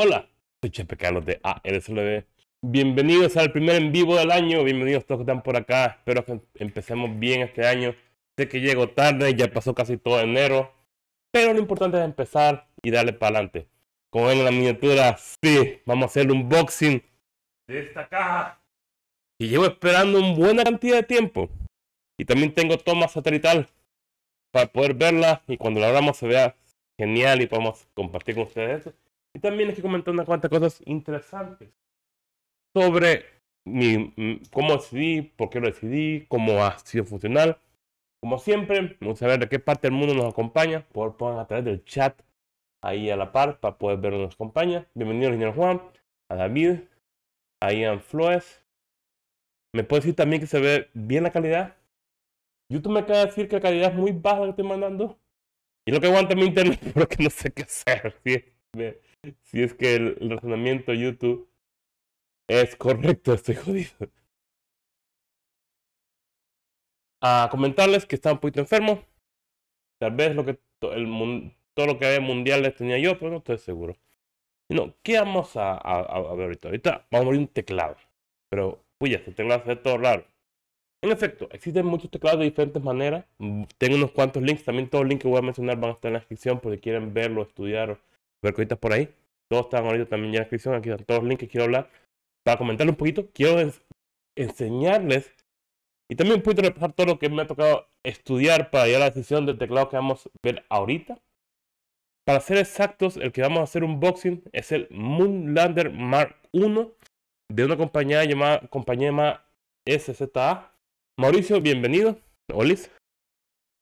Hola, soy Chepe Carlos de ALSLB. Bienvenidos al primer en vivo del año. Bienvenidos todos que están por acá. Espero que empecemos bien este año. Sé que llego tarde, ya pasó casi todo enero. Pero lo importante es empezar y darle para adelante. Como ven en la miniatura, sí, vamos a hacer un unboxing de esta caja. Y llevo esperando una buena cantidad de tiempo. Y también tengo toma satelital para poder verla y cuando la abramos se vea genial y podemos compartir con ustedes esto también hay que comentar unas cuantas cosas interesantes sobre mi, mm, cómo decidí, por qué lo decidí, cómo ha sido funcional. Como siempre, vamos a ver de qué parte del mundo nos acompaña. Por poner a través del chat ahí a la par para poder ver nos acompaña. Bienvenido, señor Juan, a David, a Ian Flores. Me puede decir también que se ve bien la calidad. YouTube me acaba de decir que la calidad es muy baja que estoy mandando. Y lo que aguanta mi internet, pero que no sé qué hacer si es que el razonamiento YouTube es correcto, estoy jodido. A comentarles que estaba un poquito enfermo. Tal vez lo que todo lo que había mundiales tenía yo, pero no estoy seguro. No, ¿qué vamos a, ver ahorita? Ahorita vamos a abrir un teclado. Pero, uy, este teclado se todo raro. En efecto, existen muchos teclados de diferentes maneras. Tengo unos cuantos links. También todos los links que voy a mencionar van a estar en la descripción porque quieren verlo, estudiar ver cositas por ahí. Todos están ahorita también en la descripción, aquí están todos los links que quiero hablar. Para comentar un poquito, quiero enseñarles y también un poquito repasar todo lo que me ha tocado estudiar para llegar a la decisión del teclado que vamos a ver ahorita. Para ser exactos, el que vamos a hacer un unboxing es el Moonlander Mark I de una compañía llamada, compañía llamada SZA. Mauricio, bienvenido. Olis.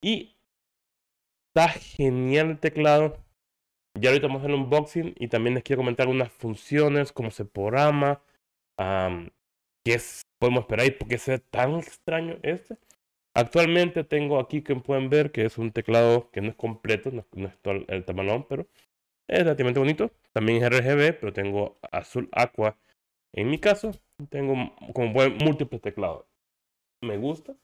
Y está genial el teclado. Ya ahorita vamos a hacer un unboxing y también les quiero comentar unas funciones, cómo se programa, qué podemos esperar y por qué es tan extraño este. Actualmente tengo aquí que pueden ver que es un teclado que no es completo, no, es todo el tamaño, pero es relativamente bonito. También es RGB, pero tengo azul aqua. En mi caso, tengo como buen múltiples teclados. Me gusta.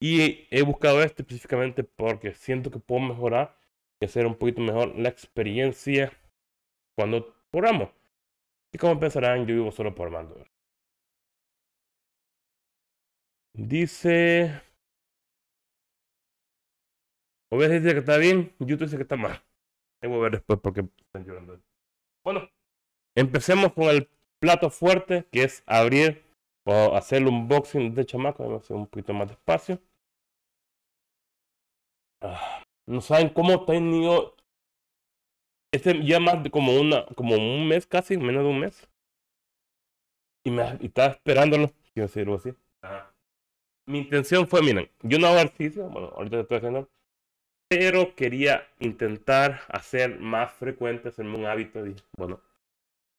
Y he buscado este específicamente porque siento que puedo mejorar y hacer un poquito mejor la experiencia cuando programamos. Y como pensarán, yo vivo solo por mando. Dice... OBS dice que está bien, YouTube dice que está mal. que ver después porque están llorando. Bueno, empecemos con el plato fuerte que es abrir o hacer un unboxing de chamaco. Vamos a hacer un poquito más despacio. Ah. No saben cómo tengo tenido este ya más de como una como un mes casi, menos de un mes. Y me y estaba esperándolo, quiero decirlo así. Mi intención fue, miren, yo no hago ejercicio, bueno, ahorita estoy haciendo, pero quería intentar hacer más frecuente, hacerme un hábito. y bueno,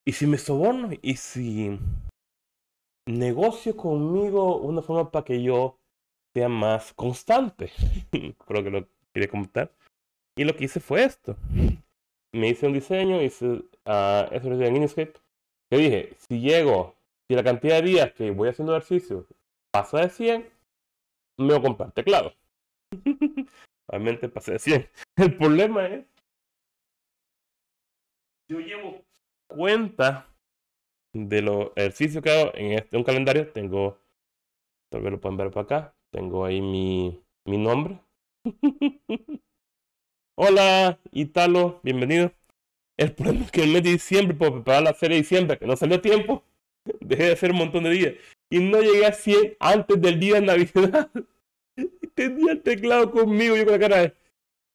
¿y si me soborno? ¿Y si negocio conmigo una forma para que yo sea más constante? Creo que lo de comentar. Y lo que hice fue esto. Me hice un diseño, hice uh, eso en Inkscape. Que dije, si llego, si la cantidad de días que voy haciendo ejercicio pasa de 100, me voy a comprar teclado. realmente pasé de 100. El problema es, yo llevo cuenta de los ejercicios que hago en este, un calendario. Tengo, tal vez lo pueden ver para acá, tengo ahí mi, mi nombre, Hola, Italo, bienvenido. El problema es que el mes de diciembre, por preparar la serie de diciembre, que no salió tiempo, dejé de hacer un montón de días. Y no llegué a 100 antes del día de Navidad. tenía el teclado conmigo, yo con la cara de,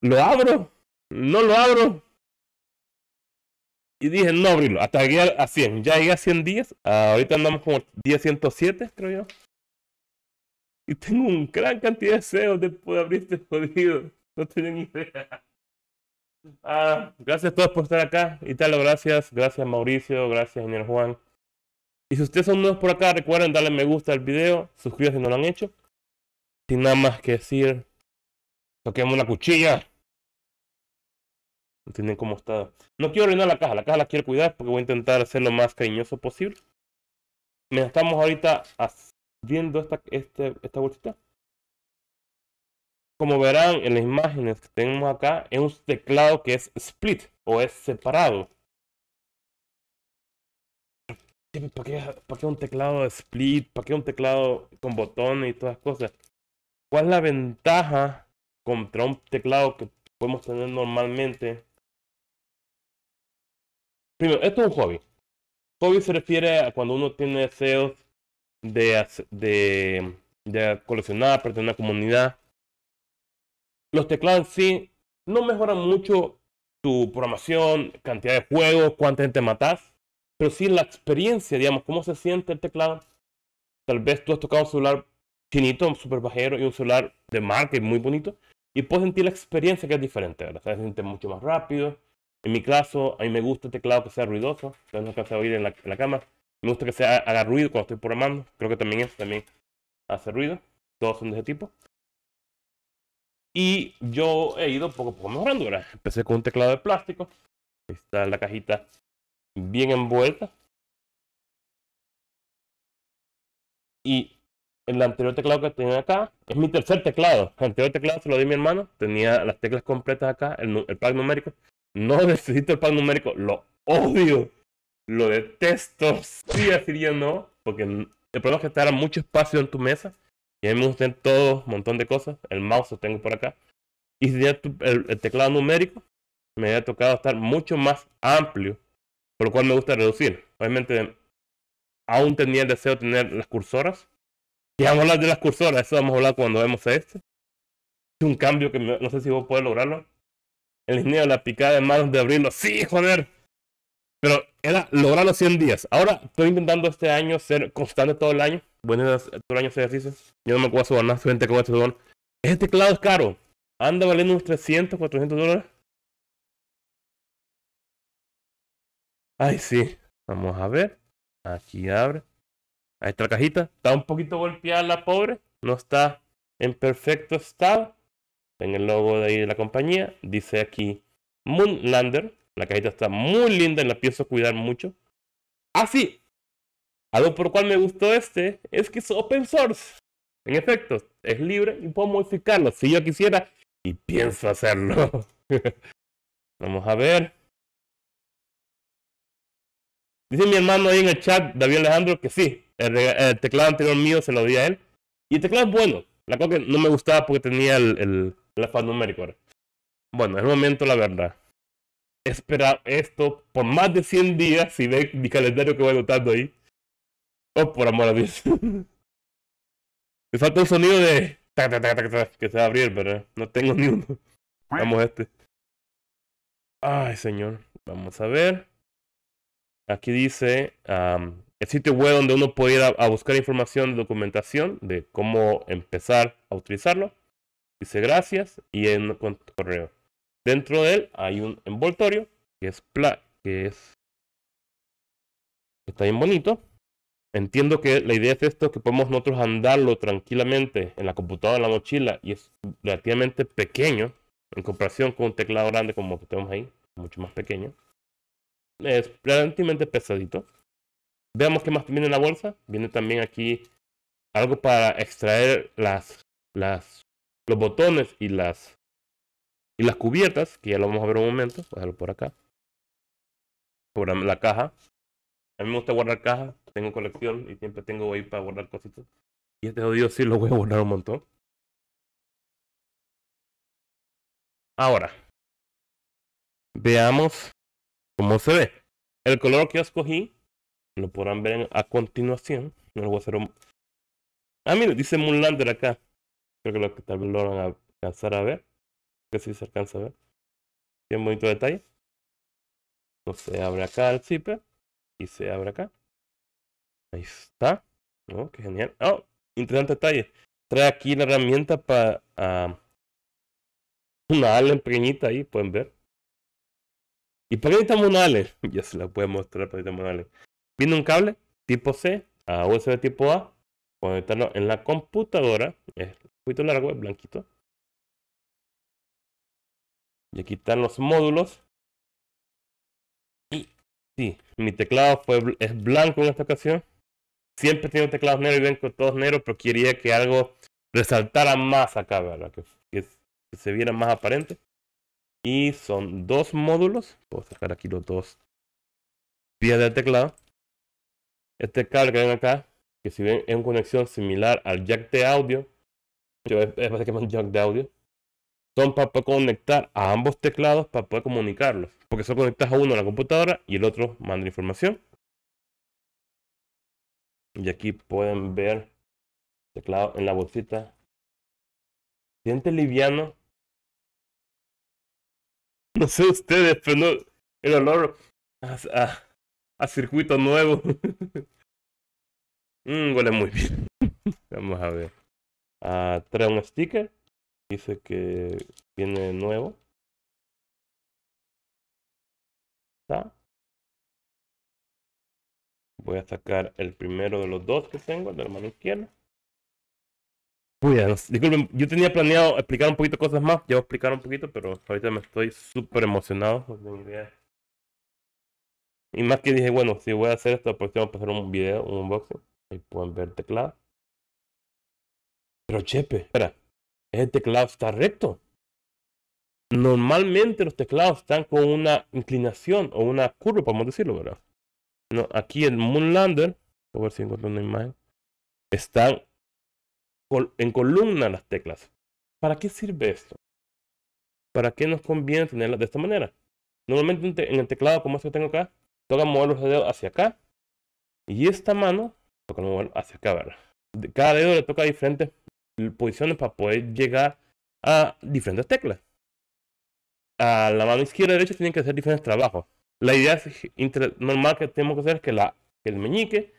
¿lo abro? ¿No lo abro? Y dije, no abrirlo, hasta llegué a 100. Ya llegué a 100 días, ah, ahorita andamos como día 107, creo yo y tengo un gran cantidad de deseos de poder abrirte este jodido. No tienen ni idea. Ah, gracias a todos por estar acá. Y tal, gracias. Gracias Mauricio, gracias Ingeniero Juan. Y si ustedes son nuevos por acá, recuerden darle me gusta al video, suscríbanse si no lo han hecho. Sin nada más que decir, toquemos la cuchilla. ¿Entienden cómo está? No quiero arruinar la caja, la caja la quiero cuidar porque voy a intentar hacer lo más cariñoso posible. Estamos ahorita a viendo este, esta, bolsita. Como verán en las imágenes que tenemos acá, es un teclado que es split o es separado. ¿Para qué, un teclado split? ¿Para qué un teclado con botones y todas las cosas? ¿Cuál es la ventaja contra un teclado que podemos tener normalmente? Primero, esto es un hobby. Hobby se refiere a cuando uno tiene deseos de, de, de coleccionar, pertenecer a una comunidad. Los teclados sí no mejoran mucho tu programación, cantidad de juegos, cuánta gente matas, pero sí la experiencia, digamos, cómo se siente el teclado. Tal vez tú has tocado un celular chinito, un super bajero y un celular de marca muy bonito, y puedes sentir la experiencia que es diferente, ¿verdad? Se siente mucho más rápido. En mi caso, a mí me gusta el teclado que sea ruidoso, que no alcanza a oír en la, en la cama. Me gusta que sea, haga ruido cuando estoy programando. Creo que también es también hace ruido. Todos son de ese tipo. Y yo he ido poco a poco mejorando. Empecé con un teclado de plástico. Ahí está la cajita bien envuelta. Y el anterior teclado que tenía acá es mi tercer teclado. El anterior teclado se lo di a mi hermano. Tenía las teclas completas acá, el, el pack numérico. No necesito el pack numérico, lo odio. Lo detesto. Sí, deciría no. Porque el problema es que estará mucho espacio en tu mesa. Y a mí me gustan todo, un montón de cosas. El mouse lo tengo por acá. Y el, teclado numérico, me había tocado estar mucho más amplio. Por lo cual me gusta reducir. Obviamente, aún tenía el deseo de tener las cursoras. Y vamos a hablar de las cursoras. Eso vamos a hablar cuando vemos este. Es un cambio que no sé si voy a lograrlo. El ingeniero, la picada de manos de abrirlo. ¡Sí, joder! Pero era lograr los 100 días. Ahora estoy intentando este año ser constante todo el año. Bueno, todo el año se ejercicio. Yo no me acuerdo nada, gente con este don. este teclado es caro. Anda valiendo unos 300, 400 dólares. Ay, sí. Vamos a ver. Aquí abre. Ahí está la cajita. Está un poquito golpeada la pobre. No está en perfecto estado. En el logo de ahí de la compañía. Dice aquí Moonlander. La cajita está muy linda y la pienso cuidar mucho. Ah, sí. Algo por cual me gustó este es que es open source. En efecto, es libre y puedo modificarlo si yo quisiera y pienso hacerlo. Vamos a ver. Dice mi hermano ahí en el chat, David Alejandro, que sí, el, teclado anterior mío se lo dio a él. Y el teclado es bueno. La cosa que no me gustaba porque tenía el, el, el Bueno, es el momento, la verdad esperar esto por más de 100 días si ve mi calendario que voy anotando ahí. Oh, por amor a Dios. Me falta un sonido de... Que se va a abrir, pero no tengo ni uno. Vamos a este. Ay, señor. Vamos a ver. Aquí dice el sitio web donde uno puede ir a, a, buscar información, documentación de cómo empezar a utilizarlo. Dice gracias y en correo. Dentro de él hay un envoltorio que es, pla que es está bien bonito. Entiendo que la idea es esto, que podemos nosotros andarlo tranquilamente en la computadora, en la mochila, y es relativamente pequeño en comparación con un teclado grande como el que tenemos ahí, mucho más pequeño. Es relativamente pesadito. Veamos qué más viene en la bolsa. Viene también aquí algo para extraer las, las, los botones y las las cubiertas, que ya lo vamos a ver un momento, pues por acá. Por la caja. A mí me gusta guardar cajas, tengo colección y siempre tengo ahí para guardar cositas. Y este odio sí lo voy a guardar un montón. Ahora, veamos cómo se ve. El color que yo escogí, lo podrán ver a continuación. No lo voy a hacer un... Ah, mire dice acá. Creo que, lo que tal vez lo van a alcanzar a ver que si se alcanza a ver. bien bonito detalle. No se abre acá el zipper. Y se abre acá. Ahí está. Oh, qué genial. Oh, interesante detalle. Trae aquí la herramienta para una allen pequeñita ahí, pueden ver. ¿Y para qué necesitamos una allen? ya se la puedo mostrar, para necesitamos un allen. Viene un cable tipo C a USB tipo A. Conectarlo en la computadora. Es un poquito largo, es blanquito. Y aquí están los módulos. Y sí, mi teclado fue, es blanco en esta ocasión. Siempre tengo teclados negros y ven con todos negros, pero quería que algo resaltara más acá, ¿verdad? Que, se viera más aparente. Y son dos módulos. Puedo sacar aquí los dos pies del teclado. Este cable que ven acá, que si ven es una conexión similar al jack de audio. Es, es básicamente un jack de audio son para poder conectar a ambos teclados para poder comunicarlos. Porque solo conectas a uno a la computadora y el otro manda información. Y aquí pueden ver teclado en la bolsita. Siente liviano. No sé ustedes, pero el olor a, circuito nuevo. Mm, huele muy bien. Vamos a ver. Ah, trae un sticker dice que viene nuevo. ¿Está? Voy a sacar el primero de los dos que tengo, el de la mano izquierda. disculpen, yo tenía planeado explicar un poquito cosas más, ya voy a explicar un poquito, pero ahorita me estoy súper emocionado, Y más que dije, bueno, si voy a hacer esto, pues vamos a pasar un video, un unboxing. Ahí pueden ver teclado. Pero chepe, espera, el teclado está recto. Normalmente los teclados están con una inclinación o una curva, podemos decirlo, ¿verdad? No, aquí en Moonlander, a ver si encuentro una imagen, están en columna las teclas. ¿Para qué sirve esto? ¿Para qué nos conviene tenerlas de esta manera? Normalmente en el teclado como este que tengo acá, toca mover los dedos hacia acá y esta mano toca mover hacia acá, ¿verdad? Cada dedo le toca diferentes posiciones para poder llegar a diferentes teclas. A la mano izquierda y derecha tienen que hacer diferentes trabajos. La idea normal que tenemos que hacer es que, la, el meñique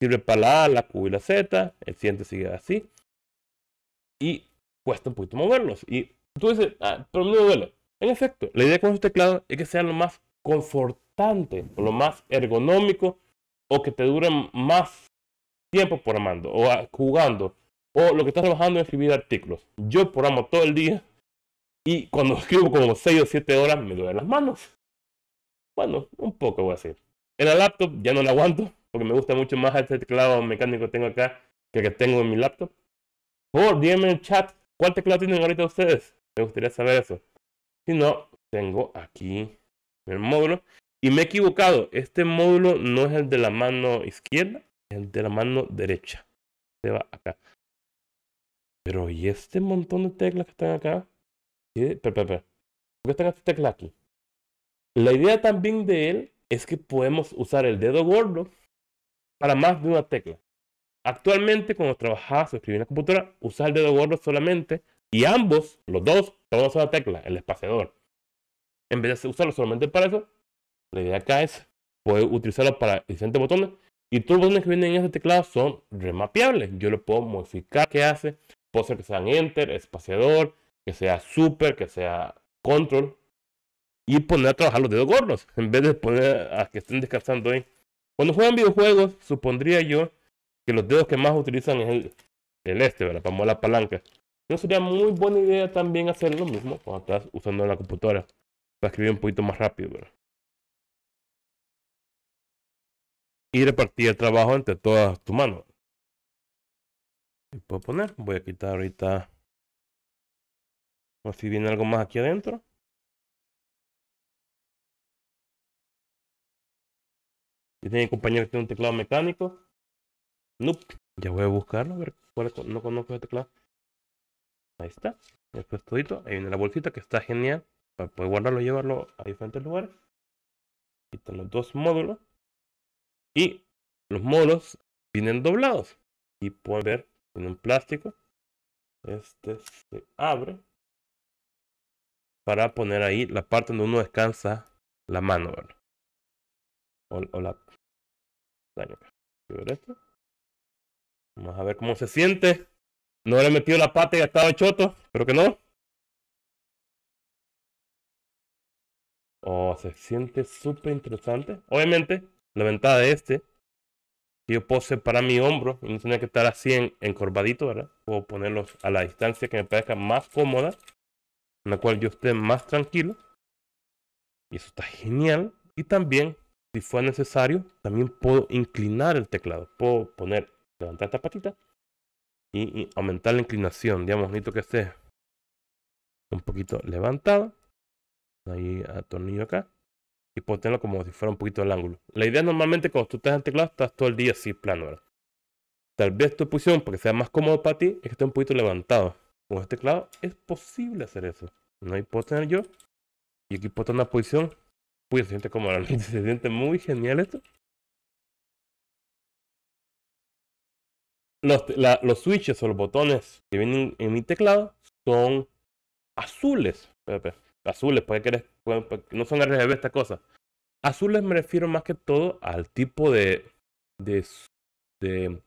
sirve para la A, la Q y la Z, el siguiente sigue así. Y cuesta un poquito moverlos. Y tú dices, ah, pero no me duele. En efecto, la idea con este teclado es que sea lo más confortante, lo más ergonómico o que te dure más tiempo por amando o jugando o lo que estás trabajando es escribir artículos. Yo programo todo el día y cuando escribo como 6 o 7 horas me duelen las manos. Bueno, un poco voy a decir. En la laptop ya no la aguanto porque me gusta mucho más este teclado mecánico que tengo acá que el que tengo en mi laptop. Por díganme en el chat cuál teclado tienen ahorita ustedes. Me gustaría saber eso. Si no, tengo aquí el módulo. Y me he equivocado. Este módulo no es el de la mano izquierda, es el de la mano derecha. Se va acá. Pero, ¿y este montón de teclas que están acá? ¿Qué? ¿Por qué están estas teclas aquí? La idea también de él es que podemos usar el dedo gordo para más de una tecla. Actualmente, cuando trabajas o escribes en la computadora, usas el dedo gordo solamente y ambos, los dos, todos son la tecla, el espaciador. En vez de usarlo solamente para eso, la idea acá es poder utilizarlo para diferentes botones. Y todos los botones que vienen en este teclado son remapeables. Yo lo puedo modificar qué hace, que sean enter, espaciador, que sea super, que sea control. Y poner a trabajar los dedos gordos. En vez de poner a que estén descansando ahí. Cuando juegan videojuegos, supondría yo que los dedos que más utilizan es el, este, ¿verdad? Para mover la palanca. No sería muy buena idea también hacer lo mismo cuando estás usando la computadora. Para escribir un poquito más rápido, ¿verdad? Y repartir el trabajo entre todas tus manos puedo poner. Voy a quitar ahorita. ver si viene algo más aquí adentro. ¿Tiene tenía compañero que tiene un teclado mecánico. Ya voy a buscarlo, a ver no conozco el teclado. Ahí está. Es todo Ahí viene la bolsita que está genial. Para poder guardarlo y llevarlo a diferentes lugares. Quitan los dos módulos. Y los módulos vienen doblados. Y pueden ver en un plástico. Este se abre para poner ahí la parte donde uno descansa la mano, O, Vamos a ver cómo se siente. No le he metido la pata y ha estado choto, pero que no. Oh, se siente súper interesante. Obviamente, la ventaja de este yo puedo separar mi hombro no tenía que estar así encorvadito, ¿verdad? Puedo ponerlos a la distancia que me parezca más cómoda, en la cual yo esté más tranquilo. Y eso está genial. Y también, si fuera necesario, también puedo inclinar el teclado. Puedo poner, levantar esta patita y, aumentar la inclinación. Digamos, necesito que esté un poquito levantado. Ahí tornillo acá y tenerlo como si fuera un poquito el ángulo. La idea normalmente cuando tú estás en teclado estás todo el día así plano, Tal vez tu posición, porque sea más cómodo para ti, es que esté un poquito levantado. Con este teclado es posible hacer eso. No hay puedo tener yo. Y aquí puedo tener una posición. Uy, se siente cómodo. Se siente muy genial esto. Los, los switches o los botones que vienen en mi teclado son azules. Azules, puede eres no son RGB estas cosas. Azules me refiero más que todo al tipo de, de, de,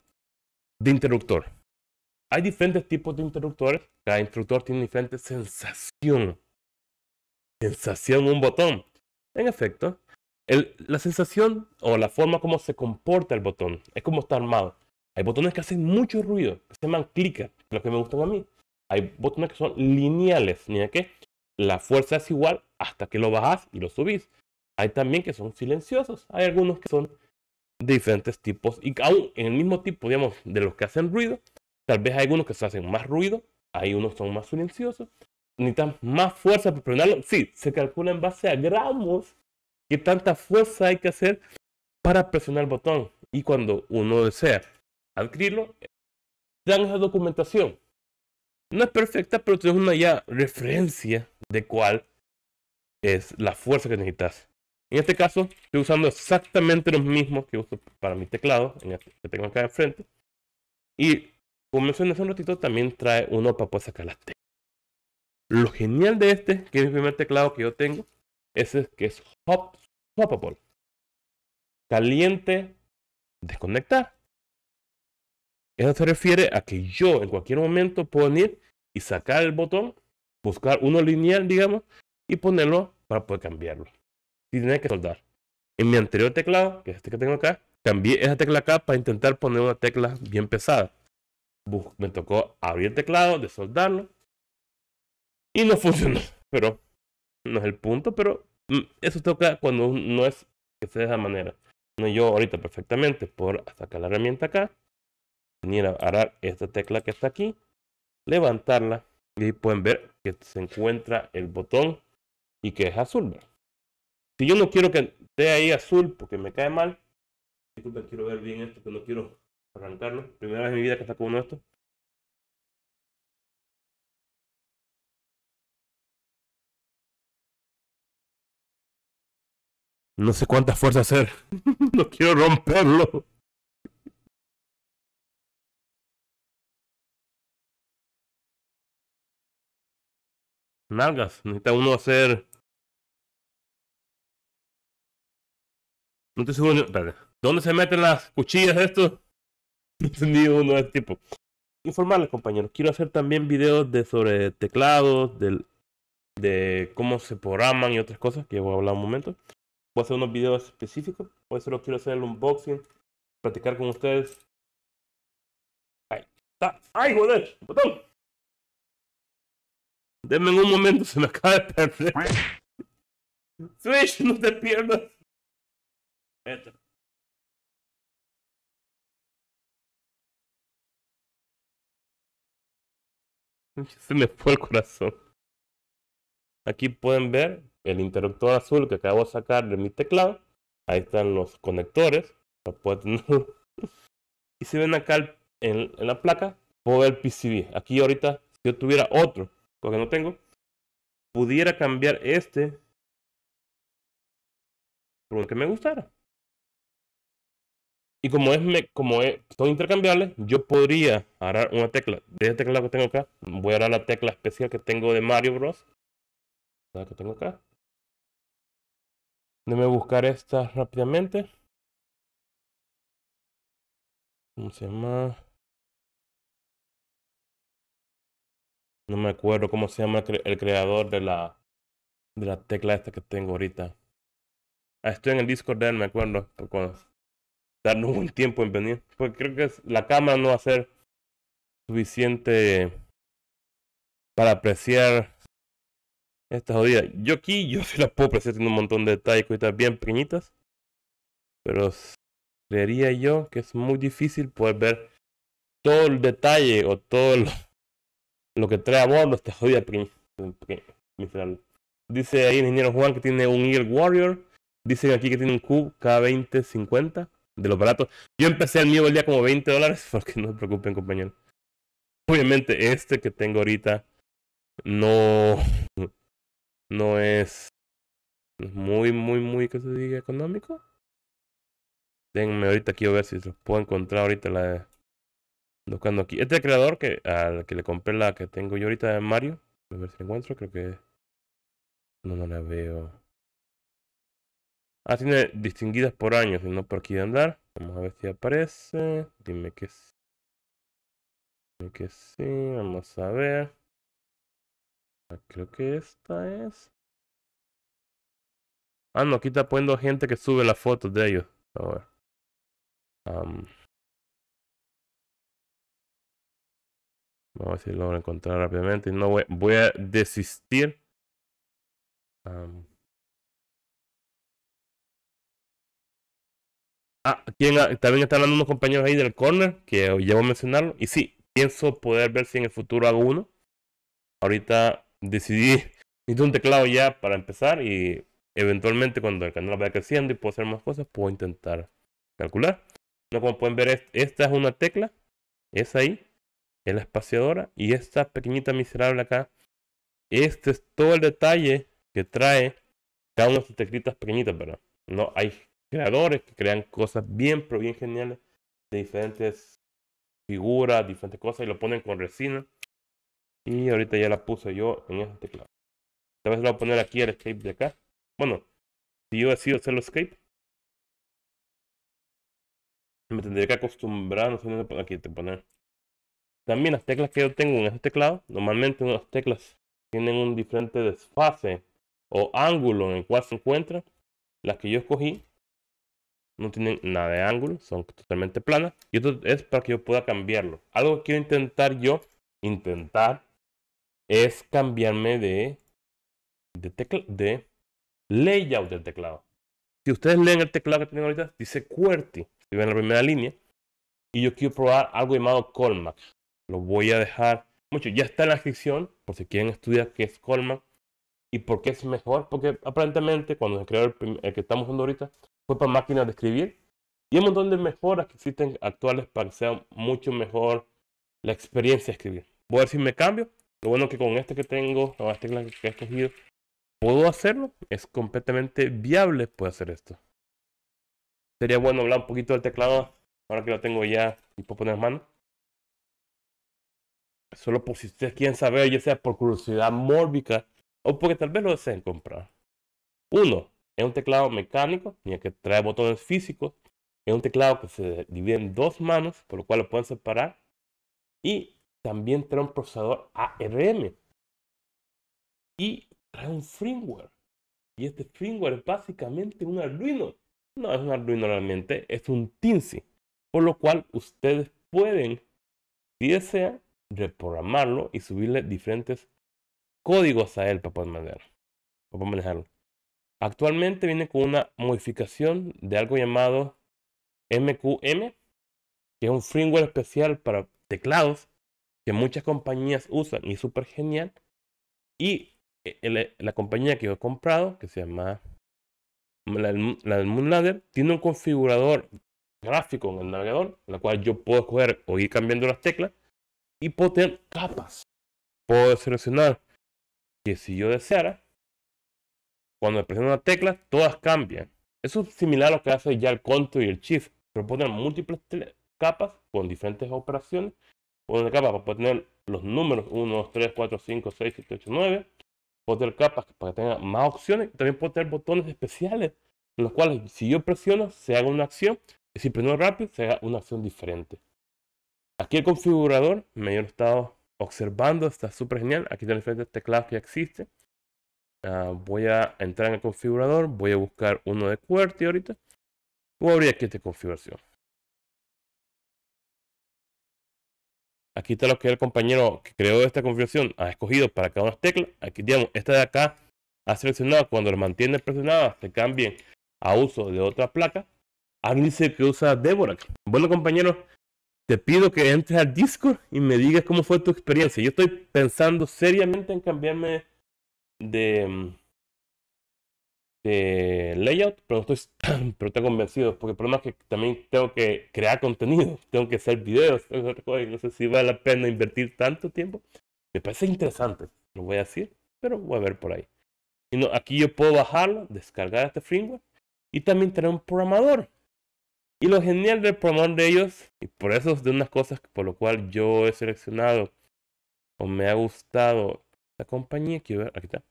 interruptor. Hay diferentes tipos de interruptores. Cada interruptor tiene diferente sensación. Sensación un botón. En efecto, la sensación o la forma como se comporta el botón es como está armado. Hay botones que hacen mucho ruido, se llaman clicker, los que me gustan a mí. Hay botones que son lineales, ni a que la fuerza es igual hasta que lo bajas y lo subís. Hay también que son silenciosos, hay algunos que son diferentes tipos y aún en el mismo tipo, digamos, de los que hacen ruido, tal vez hay algunos que se hacen más ruido, hay unos que son más silenciosos, necesitan más fuerza para frenarlo. Sí, se calcula en base a gramos qué tanta fuerza hay que hacer para presionar el botón y cuando uno desea adquirirlo, dan esa documentación no es perfecta, pero una ya referencia de cuál es la fuerza que necesitas. En este caso, estoy usando exactamente los mismos que uso para mi teclado, este que tengo acá frente. Y como mencioné hace un ratito, también trae uno para poder sacar las teclas. Lo genial de este, que es el primer teclado que yo tengo, es que es hop, hoppable. Caliente, desconectar. Eso se refiere a que yo en cualquier momento puedo ir y sacar el botón, buscar uno lineal, digamos, y ponerlo para poder cambiarlo. Si tiene que soldar. En mi anterior teclado, que es este que tengo acá, cambié esa tecla acá para intentar poner una tecla bien pesada. Me tocó abrir el teclado, desoldarlo. Y no funcionó. Pero no es el punto, pero mm, eso toca cuando no es que sea de esa manera. No yo ahorita perfectamente por sacar la herramienta acá a ahora esta tecla que está aquí, levantarla y ahí pueden ver que se encuentra el botón y que es azul. Si yo no quiero que esté ahí azul porque me cae mal, disculpen, quiero ver bien esto que no quiero arrancarlo. Primera vez en mi vida que está uno esto No sé cuánta fuerza hacer. no quiero romperlo. nalgas. Necesita uno hacer. No te seguro. ni ¿Dónde se meten las cuchillas de esto? No uno de este tipo. Informarles, compañeros. Quiero hacer también videos de sobre teclados, del, de cómo se programan y otras cosas que voy a hablar un momento. Voy a hacer unos videos específicos. Hoy solo quiero hacer el unboxing, platicar con ustedes. Ahí está. ¡Ay, joder! ¡Botón! Denme un momento, se me acaba de perder. Switch, no te pierdas. Se me fue el corazón. Aquí pueden ver el interruptor azul que acabo de sacar de mi teclado. Ahí están los conectores. y si ven acá en, en la placa, puedo ver el PCB. Aquí ahorita, si yo tuviera otro porque no tengo. Pudiera cambiar este por el que me gustara. Y como es me, como es, son intercambiables, yo podría Ahora una tecla. De esta tecla que tengo acá, voy a agarrar la tecla especial que tengo de Mario Bros. La que tengo acá. Déjame buscar esta rápidamente. ¿Cómo se llama? No me acuerdo cómo se llama el, creador de la, de la tecla esta que tengo ahorita. Ah, estoy en el Discord de él, me acuerdo. darnos un tiempo en venir. Porque creo que la cámara no va a ser suficiente para apreciar esta jodida. Yo aquí, yo sí la puedo apreciar, tiene un montón de detalles, cositas bien pequeñitas. Pero creería yo que es muy difícil poder ver todo el detalle o todo el... Lo que trae a bordo este jodida principal Dice ahí el ingeniero Juan que tiene un Eagle Warrior. Dicen aquí que tiene un Cube K20, 50 de los baratos. Yo empecé el mío el día como 20 dólares, porque no se preocupen, compañero. Obviamente, este que tengo ahorita no, no es muy, muy, muy, que se diga, económico. Déjenme ahorita aquí a ver si los puedo encontrar ahorita la Buscando aquí. Este creador que al que le compré la que tengo yo ahorita de Mario. A ver si encuentro, creo que. No, no la veo. Ah, tiene distinguidas por años, y no por aquí de andar. Vamos a ver si aparece. Dime que sí. Dime que sí. Vamos a ver. Ah, creo que esta es. Ah, no, aquí está poniendo gente que sube las fotos de ellos. A ver. Um, Vamos a ver si lo a encontrar rápidamente. No voy, a desistir. Ah, también están hablando unos compañeros ahí del corner, que llevo a mencionarlo. Y sí, pienso poder ver si en el futuro hago uno. Ahorita decidí, necesito un teclado ya para empezar y eventualmente cuando el canal vaya creciendo y puedo hacer más cosas, puedo intentar calcular. como pueden ver, esta es una tecla, es ahí, en la espaciadora y esta pequeñita miserable acá. Este es todo el detalle que trae cada una de sus teclitas pequeñitas, ¿verdad? No, hay creadores que crean cosas bien, pero bien geniales de diferentes figuras, diferentes cosas y lo ponen con resina. Y ahorita ya la puse yo en este teclado. Tal vez lo voy a poner aquí el escape de acá. Bueno, si yo decido hacerlo escape, me tendría que acostumbrar, no sé dónde poner aquí te poner. También las teclas que yo tengo en este teclado, normalmente las teclas tienen un diferente desfase o ángulo en el cual se encuentran. Las que yo escogí no tienen nada de ángulo, son totalmente planas. Y esto es para que yo pueda cambiarlo. Algo que quiero intentar yo, intentar, es cambiarme de, de, tecla, de layout del teclado. Si ustedes leen el teclado que tengo ahorita, dice QWERTY. Si ven la primera línea. Y yo quiero probar algo llamado COLMAX. Lo voy a dejar mucho. Ya está en la descripción, por si quieren estudiar qué es Colman. y por qué es mejor. Porque aparentemente, cuando se creó el, que estamos usando ahorita, fue para máquinas de escribir. Y hay un montón de mejoras que existen actuales para que sea mucho mejor la experiencia de escribir. Voy a ver si me cambio. Lo bueno que con este que tengo, o este que he escogido, puedo hacerlo. Es completamente viable poder hacer esto. Sería bueno hablar un poquito del teclado, ahora que lo tengo ya y puedo poner mano. Solo por si ustedes quieren saber, ya sea por curiosidad mórbica o porque tal vez lo deseen comprar. Uno, es un teclado mecánico, ya que trae botones físicos. Es un teclado que se divide en dos manos, por lo cual lo pueden separar. Y también trae un procesador ARM. Y trae un firmware. Y este firmware es básicamente un Arduino. No es un Arduino realmente, es un Teensy. Por lo cual ustedes pueden, si desean, reprogramarlo y subirle diferentes códigos a él para poder, manejarlo. Actualmente viene con una modificación de algo llamado MQM, que es un firmware especial para teclados que muchas compañías usan y es súper genial. Y eh, eh, la compañía que yo he comprado, que se llama la, la Moonlander, tiene un configurador gráfico en el navegador, en la cual yo puedo escoger o ir cambiando las teclas y puedo tener capas. Puedo seleccionar que si yo deseara, cuando presiono una tecla, todas cambian. Eso es similar a lo que hace ya el control y el shift. tener múltiples capas con diferentes operaciones. Puedo tener capas para tener los números 1, 2, 3, 4, 5, 6, 7, 8, 9. Puedo tener capas para que tenga más opciones. También puedo tener botones especiales en los cuales si yo presiono se haga una acción. Y si presiono rápido se haga una acción diferente. Aquí el configurador, me he estado observando, está súper genial. Aquí tengo diferentes teclado que ya existen. Ah, voy a entrar en el configurador, voy a buscar uno de QWERTY ahorita. Voy a abrir aquí esta configuración. Aquí está lo que el compañero que creó esta configuración ha escogido para cada una de las teclas. Aquí, digamos, esta de acá ha seleccionado cuando lo mantiene presionada, se cambien a uso de otra placa. Alguien dice que usa Débora. Bueno, compañeros, te pido que entres al Discord y me digas cómo fue tu experiencia. Yo estoy pensando seriamente en cambiarme de, mm, layout, pero no estoy pero estoy convencido, porque el problema es que también tengo que crear contenido, tengo que hacer videos, no sé si vale la pena invertir tanto tiempo. Me parece interesante, lo voy a decir, pero voy a ver por ahí. aquí yo puedo bajarlo, descargar este framework y también tener un programador y lo genial del pulmón de ellos, y por eso es de unas cosas por lo cual yo he seleccionado o me ha gustado la compañía, quiero ver, aquí está,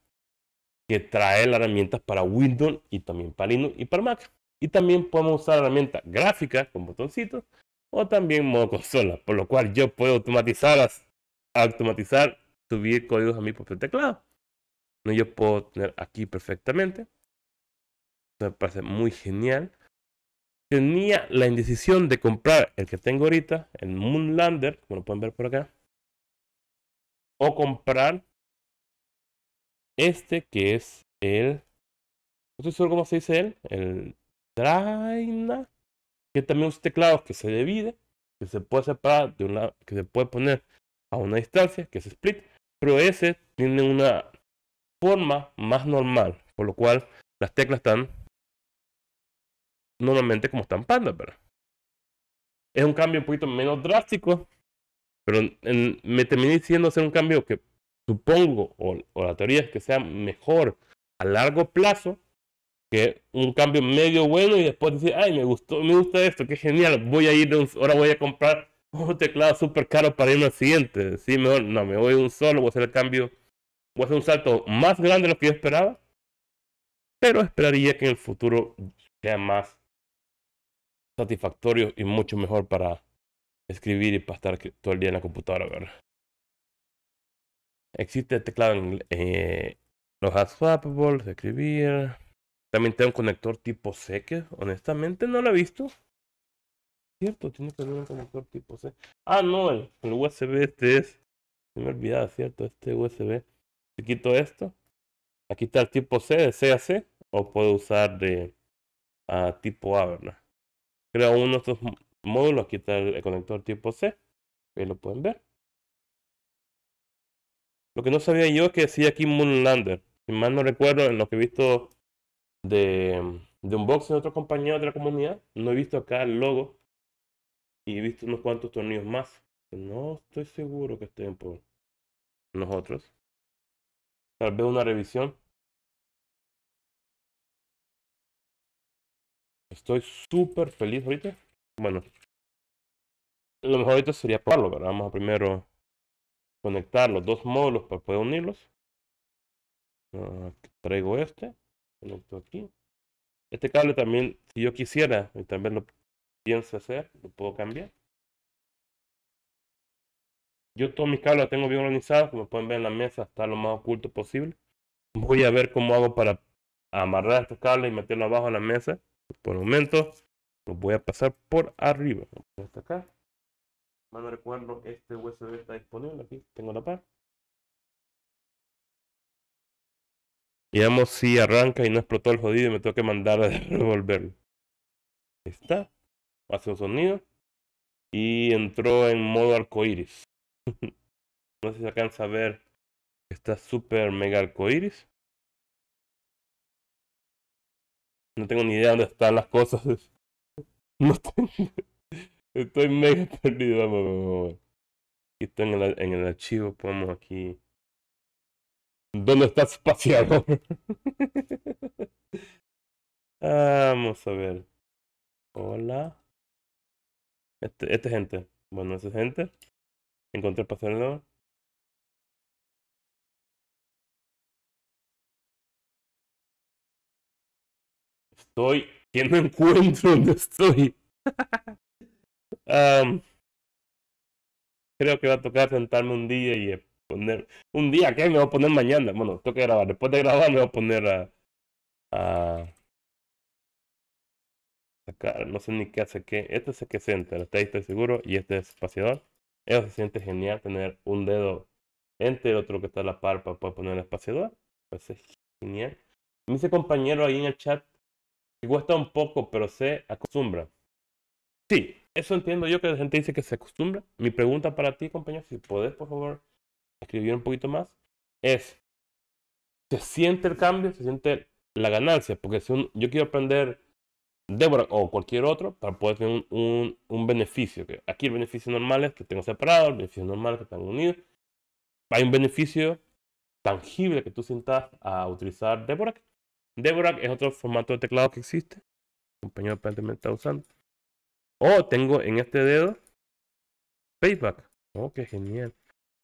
que trae las herramientas para Windows y también para Linux y para Mac. Y también podemos usar herramientas gráficas con botoncitos o también modo consola, por lo cual yo puedo automatizar, automatizar subir códigos a mi propio teclado. yo puedo tener aquí perfectamente. me parece muy genial tenía la indecisión de comprar el que tengo ahorita, el Moonlander, como lo pueden ver por acá, o comprar este que es el, no sé cómo se dice él, el Draina, que también un teclado que se divide, que se puede separar de que se puede poner a una distancia, que es split, pero ese tiene una forma más normal, por lo cual las teclas están normalmente como están pandas, Es un cambio un poquito menos drástico, pero me terminé diciendo hacer un cambio que supongo, o, la teoría es que sea mejor a largo plazo que un cambio medio bueno y después decir, ay, me gustó, me gusta esto, qué genial, voy a ir, un, ahora voy a comprar un teclado súper caro para irme al siguiente. Sí, mejor, no, me voy un solo, voy a hacer el cambio, voy a hacer un salto más grande de lo que yo esperaba, pero esperaría que en el futuro sea más satisfactorio y mucho mejor para escribir y para estar todo el día en la computadora, ¿verdad? Existe el teclado en eh, los adswapables, escribir. También tiene un conector tipo C que honestamente no lo he visto. Cierto, tiene que haber un conector tipo C. Ah, no, el, USB este es. Se me olvidaba, cierto, este USB. se quito esto, aquí está el tipo C de C a C, o puedo usar de ah, tipo A, ¿verdad? Creo uno de estos módulos, aquí está el conector tipo C, ahí lo pueden ver. Lo que no sabía yo es que decía aquí Moonlander. Si más no recuerdo, en lo que he visto de, un box de otro compañero de la comunidad, no he visto acá el logo. Y he visto unos cuantos tornillos más. No estoy seguro que estén por nosotros. Tal vez una revisión. estoy súper feliz ahorita. Bueno, lo mejor ahorita sería probarlo, ¿verdad? Vamos a primero conectar los dos módulos para poder unirlos. Ah, traigo este, conecto aquí. Este cable también, si yo quisiera, y también lo pienso hacer, lo puedo cambiar. Yo todos mis cables los tengo bien organizados, como pueden ver en la mesa, está lo más oculto posible. Voy a ver cómo hago para amarrar estos cables y meterlo abajo en la mesa. Por el momento, lo voy a pasar por arriba. Hasta acá. Van recuerdo, este USB está disponible. Aquí tengo la par. Digamos si arranca y no explotó el jodido y me tengo que mandar a devolverlo Ahí está. Hace un sonido. Y entró en modo arcoiris. no sé si alcanza a ver. Está super mega arcoiris. No tengo ni idea dónde están las cosas. No tengo... Estoy mega perdido. en el, archivo. podemos aquí. ¿Dónde está espaciador? Vamos a ver. Hola. Este, este gente. Bueno, ese gente. Encontré espaciador. estoy? Que no encuentro donde estoy. creo que va a tocar sentarme un día y poner. Un día, que Me voy a poner mañana. Bueno, tengo que grabar. Después de grabar, me voy a poner a. No sé ni qué hace qué. Este es el que centra, está ahí, estoy seguro. Y este es espaciador. Eso se siente genial tener un dedo entre el otro que está en la parpa. para poner el espaciador. Pues es genial. Me dice compañero ahí en el chat cuesta un poco, pero se acostumbra. Sí, eso entiendo yo que la gente dice que se acostumbra. Mi pregunta para ti, compañero, si podés, por favor, escribir un poquito más, es, ¿se siente el cambio? ¿Se siente la ganancia? Porque si yo quiero aprender Débora o cualquier otro para poder tener un, beneficio. Que aquí el beneficio normal es que tengo separado, el beneficio normal es que están unidos. Hay un beneficio tangible que tú sientas a utilizar Débora Deborah es otro formato de teclado que existe. El compañero aparentemente está usando. Oh, tengo en este dedo Payback. Oh, qué genial.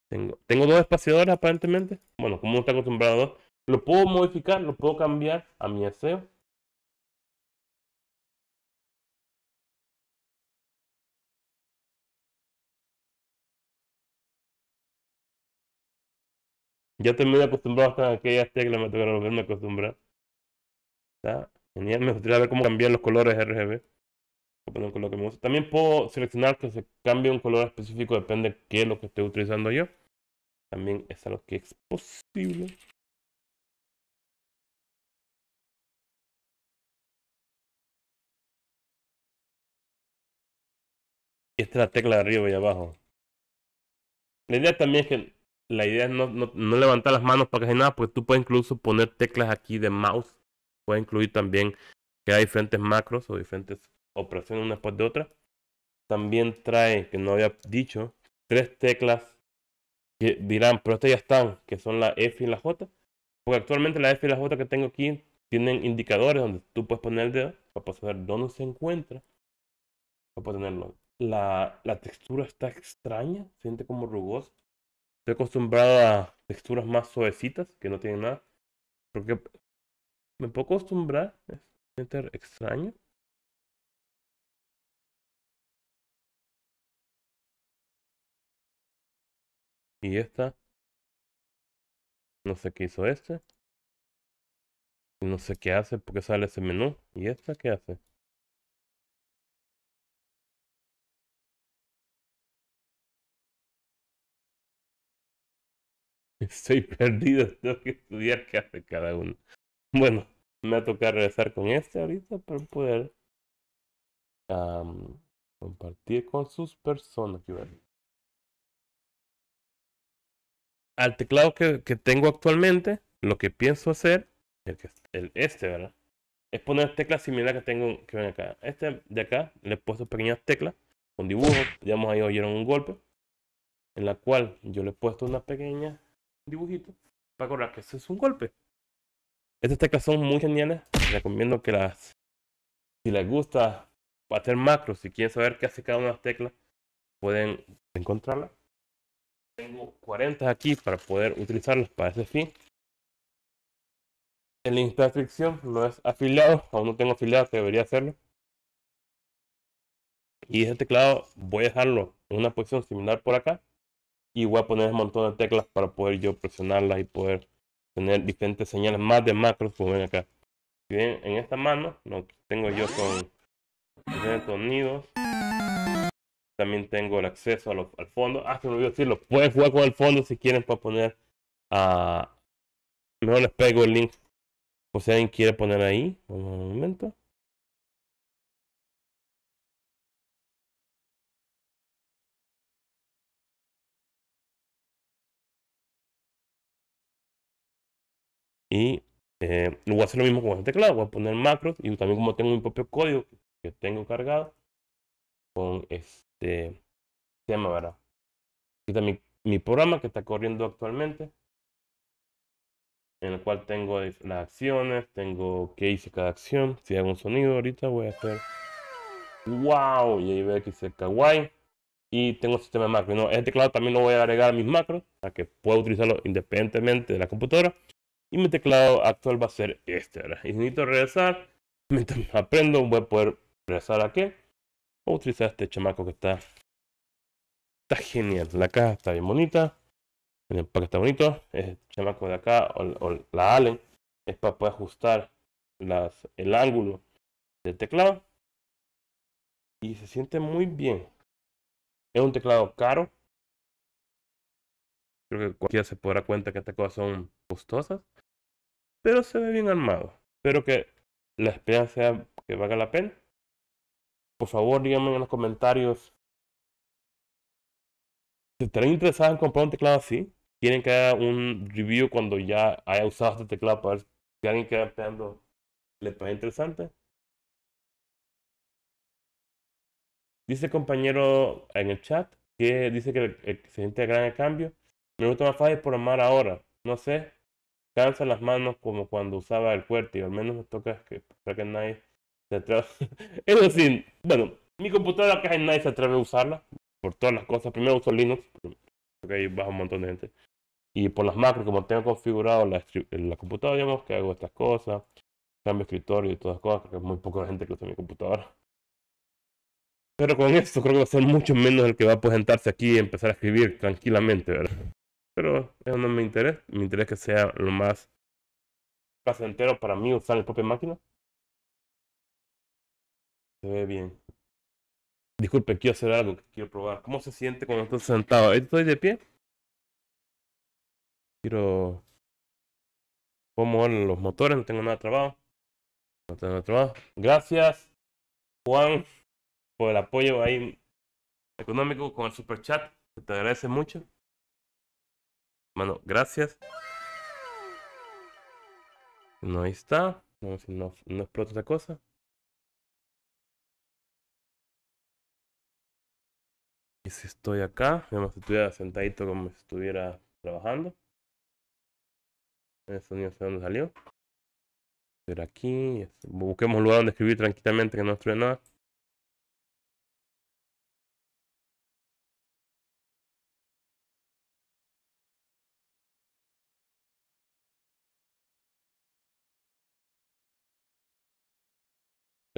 Tengo, tengo dos espaciadores aparentemente. Bueno, como uno está acostumbrado, lo puedo modificar, lo puedo cambiar a mi deseo. Ya estoy acostumbrado hasta aquellas teclas, me tengo que volverme a acostumbrar genial. Me gustaría ver cómo cambian los colores RGB. que También puedo seleccionar que se cambie un color específico, depende de qué es lo que esté utilizando yo. También es algo que es posible. Y esta es la tecla de arriba y abajo. La idea también es que la idea es no, levantar las manos para que nada, porque tú puedes incluso poner teclas aquí de mouse Puede incluir también que hay diferentes macros o diferentes operaciones una después de otra. También trae, que no había dicho, tres teclas que dirán, pero estas ya están, que son la F y la J. Porque actualmente la F y la J que tengo aquí tienen indicadores donde tú puedes poner el dedo para saber dónde se encuentra. Para tenerlo. La, la textura está extraña, se siente como rugosa. Estoy acostumbrado a texturas más suavecitas que no tienen nada. porque me puedo acostumbrar, es extraño. Y esta, no sé qué hizo este. No sé qué hace porque sale ese menú. ¿Y esta qué hace? Estoy perdido, tengo que estudiar qué hace cada uno. Bueno, me va a tocar regresar con este ahorita para poder compartir con sus personas. Al teclado que, tengo actualmente, lo que pienso hacer, el, este, ¿verdad? Es poner teclas similares que tengo que ven acá. Este de acá le he puesto pequeñas teclas con dibujos. Digamos, ahí oyeron un golpe. En la cual yo le he puesto una pequeña dibujito para acordar que ese es un golpe. Estas teclas son muy geniales. Recomiendo que las, si les gusta hacer macros, si quieren saber qué hace cada una de las teclas, pueden encontrarlas. Tengo 40 aquí para poder utilizarlas para ese fin. El link de descripción no es afiliado, aún no tengo afiliado, debería hacerlo. Y ese teclado voy a dejarlo en una posición similar por acá. Y voy a poner un montón de teclas para poder yo presionarlas y poder tener diferentes señales más de macros pues como ven acá. en esta mano, no tengo yo son sonidos. También tengo el acceso al fondo. Ah, se me olvidó decirlo. Pueden jugar con el fondo si quieren para poner a... Ah, mejor les pego el link por si alguien quiere poner ahí. un momento. Y eh, lo voy a hacer lo mismo con el teclado. Voy a poner macros y también como tengo mi propio código que tengo cargado con este tema, ¿verdad? Aquí está mi, programa que está corriendo actualmente. En el cual tengo las acciones, tengo qué hice cada acción. Si hago un sonido ahorita voy a hacer wow y ahí ve que hice kawaii. Y tengo este sistema de macros. este teclado también lo voy a agregar a mis macros para que pueda utilizarlo independientemente de la computadora. Y mi teclado actual va a ser este, ahora, Y necesito regresar, aprendo, voy a poder regresar a qué. Voy a utilizar este chamaco que está... Está genial. La caja está bien bonita. El empaque está bonito. El chamaco de acá, o, la Allen, es para poder ajustar el ángulo del teclado. Y se siente muy bien. Es un teclado caro. Creo que cualquiera se podrá cuenta que estas cosas son costosas pero se ve bien armado. Espero que la esperanza sea que valga la pena. Por favor, díganme en los comentarios si estarán interesados en comprar un teclado así. Quieren que haga un review cuando ya haya usado este teclado para ver si alguien queda esperando le parece interesante. Dice el compañero en el chat que dice que, se siente gran el cambio. Me gusta más fácil armar ahora. No sé, Cansan las manos como cuando usaba el y al menos me toca que pues, que nadie se es decir, bueno, mi computadora que casi nadie se atreve a usarla, por todas las cosas. Primero uso Linux, porque ahí baja un montón de gente. Y por las macros, como tengo configurado la, la computadora, digamos que hago estas cosas, cambio escritorio y todas las cosas, porque que es muy poca gente que usa mi computadora. Pero con esto creo que va a ser mucho menos el que va a presentarse aquí y empezar a escribir tranquilamente, ¿verdad? Pero eso no me interesa. Me interesa que sea lo más placentero para mí usar el propia máquina. Se ve bien. Disculpe, quiero hacer algo que quiero probar. ¿Cómo se siente cuando estoy sentado? ¿Estoy de pie? Quiero... Puedo mover los motores, no tengo nada de trabajo. No tengo nada trabajo. Gracias, Juan, por el apoyo ahí económico con el super chat. Te agradece mucho. Mano, gracias. No, ahí está. Vamos a ver si no, explota otra cosa. Y si estoy acá, digamos, si estuviera sentadito como si estuviera trabajando. Eso no sé dónde salió. Pero aquí, busquemos un lugar donde escribir tranquilamente que no estrene nada.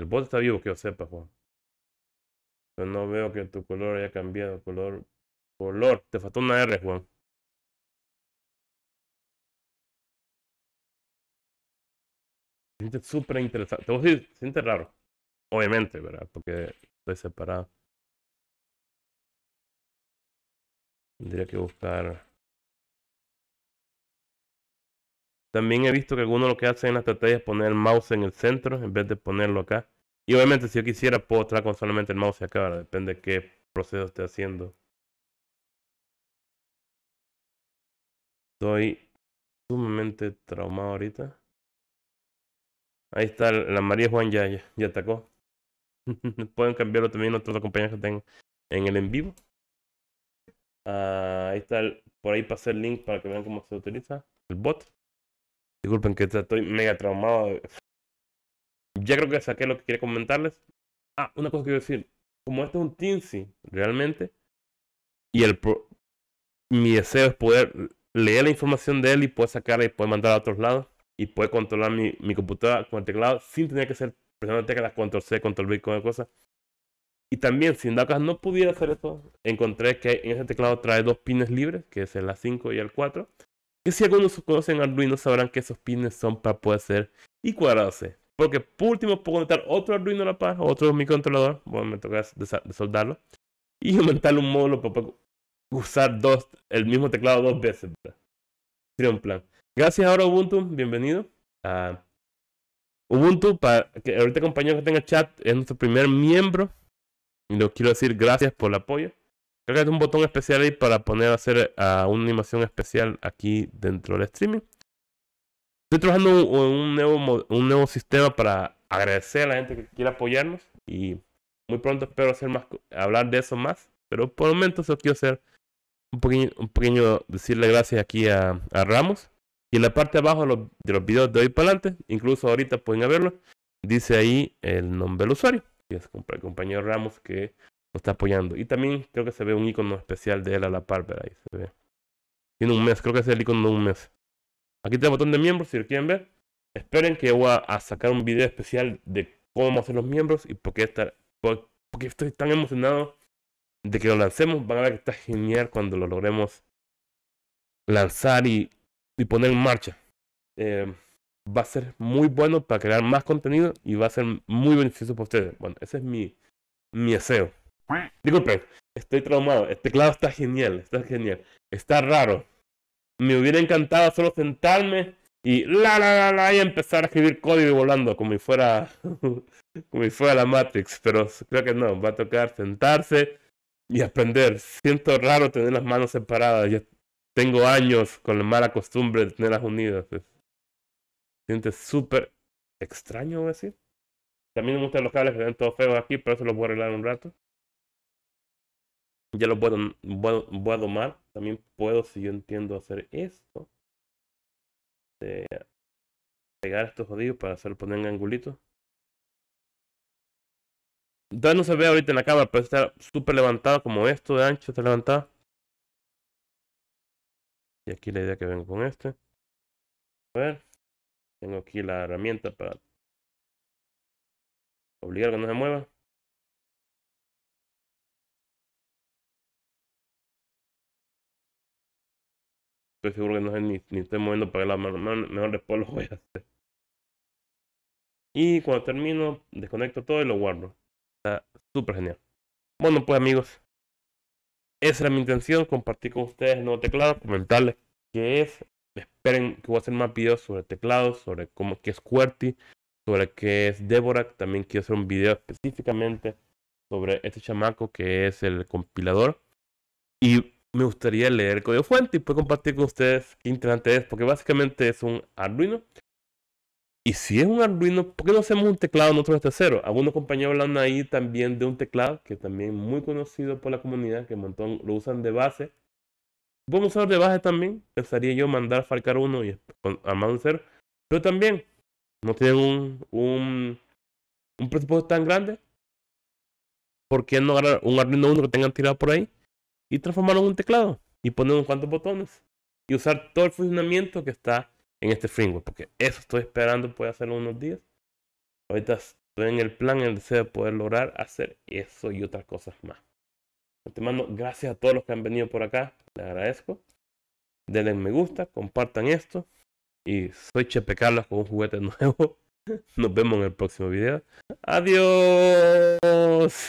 El bot está vivo, que yo sepa, Juan. Pero no veo que tu color haya cambiado. Color. Color. Te faltó una R, Juan. siente súper interesante. Te voy a decir, siente raro. Obviamente, ¿verdad? Porque estoy separado. Tendría que buscar. También he visto que algunos lo que hacen en la estrategia es poner el mouse en el centro en vez de ponerlo acá. Y obviamente si yo quisiera puedo traer con solamente el mouse acá, ahora, depende de qué proceso esté haciendo. Estoy sumamente traumado ahorita. Ahí está, la María Juan ya, ya, atacó. Pueden cambiarlo también otros compañías que tengo en el en vivo. Ah, ahí está, por ahí pasé el link para que vean cómo se utiliza el bot. Disculpen que estoy mega traumado ya creo que saqué lo que quería comentarles. Ah, una cosa que quiero decir. Como este es un Teensy, realmente, y el mi deseo es poder leer la información de él y poder sacarla y poder mandarla a otros lados y poder controlar mi, mi computadora con el teclado sin tener que ser presionando teclas control C, control V, con cosas. Y también, sin en no pudiera hacer eso, encontré que en ese teclado trae dos pines libres, que es el A5 y el 4. Que si algunos conocen Arduino sabrán que esos pines son para poder hacer I cuadrado C. Porque por último puedo conectar otro Arduino a la paz, otro microcontrolador. Bueno, me toca desoldarlo. Y aumentar un módulo para usar dos, el mismo teclado dos veces. Sería un plan. Gracias ahora Ubuntu, bienvenido. a ah, Ubuntu, para que ahorita compañero que tenga chat, es nuestro primer miembro. Y lo quiero decir gracias por el apoyo. Creo que un botón especial ahí para poner a hacer a ah, una animación especial aquí dentro del streaming. Estoy trabajando un nuevo, un nuevo sistema para agradecer a la gente que quiere apoyarnos y muy pronto espero hacer más, hablar de eso más, pero por el momento solo quiero hacer un pequeño, decirle gracias aquí a, Ramos. Y en la parte de abajo de los, videos de hoy para adelante, incluso ahorita pueden verlo, dice ahí el nombre del usuario, y es el compañero Ramos que nos está apoyando. Y también creo que se ve un icono especial de él a la par, Ahí se ve. Tiene un mes, creo que es el icono de un mes. Aquí está el botón de miembros, si lo quieren ver. Esperen que voy a sacar un video especial de cómo hacer los miembros y por qué, estar, estoy tan emocionado de que lo lancemos. Van a ver que está genial cuando lo logremos lanzar y, poner en marcha. Eh, va a ser muy bueno para crear más contenido y va a ser muy beneficioso para ustedes. Bueno, ese es mi, mi aseo. Disculpen, estoy traumado. Este teclado está genial, está genial. Está raro me hubiera encantado solo sentarme y la la la y empezar a escribir código volando como si fuera como fuera la Matrix, pero creo que no, va a tocar sentarse y aprender. Siento raro tener las manos separadas, ya tengo años con la mala costumbre de tenerlas unidas. Siento Siente súper extraño, voy a decir. También me gustan los cables que ven todos feos aquí, pero eso lo voy a arreglar un rato. Ya lo puedo, voy a domar. También puedo, si yo entiendo, hacer esto. pegar estos jodidos para hacer poner en angulito. Entonces no se ve ahorita en la cámara, pero está súper levantado como esto de ancho, está levantado. Y aquí la idea que vengo con este. A ver. Tengo aquí la herramienta para obligar que no se mueva. seguro que no sé ni, ni estoy moviendo para la mejor después lo voy a hacer. Y cuando termino, desconecto todo y lo guardo. Está súper genial. Bueno, pues amigos, esa era mi intención, compartir con ustedes el nuevo teclado, comentarles qué es. Esperen que voy a hacer más videos sobre teclados, sobre cómo, que es QWERTY, sobre qué es Dvorak. También quiero hacer un video específicamente sobre este chamaco que es el compilador. Y me gustaría leer el código fuente y poder compartir con ustedes qué interesante es, porque básicamente es un Arduino. Y si es un Arduino, ¿por qué no hacemos un teclado nosotros desde cero? Algunos compañeros hablan ahí también de un teclado, que también muy conocido por la comunidad, que un montón lo usan de base. Podemos usar de base también, pensaría yo mandar falcar uno y a un cero. Pero también, no tienen un, un, un presupuesto tan grande. ¿Por qué no agarrar un Arduino uno que tengan tirado por ahí? y transformarlo en un teclado y poner un cuantos botones y usar todo el funcionamiento que está en este framework, porque eso estoy esperando, puede hacerlo unos días. Ahorita estoy en el plan, en el deseo de poder lograr hacer eso y otras cosas más. Te mando gracias a todos los que han venido por acá, les agradezco. Denle me gusta, compartan esto. Y soy Chepe Carlos con un juguete nuevo. Nos vemos en el próximo video. Adiós.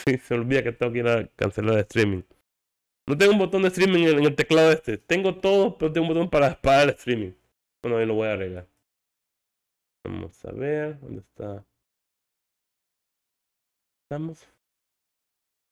Y se olvida que tengo que ir a cancelar el streaming. No tengo un botón de streaming en el, teclado este. Tengo todo, pero tengo un botón para, para el streaming. Bueno, ahí lo voy a arreglar. Vamos a ver, ¿dónde está? Estamos.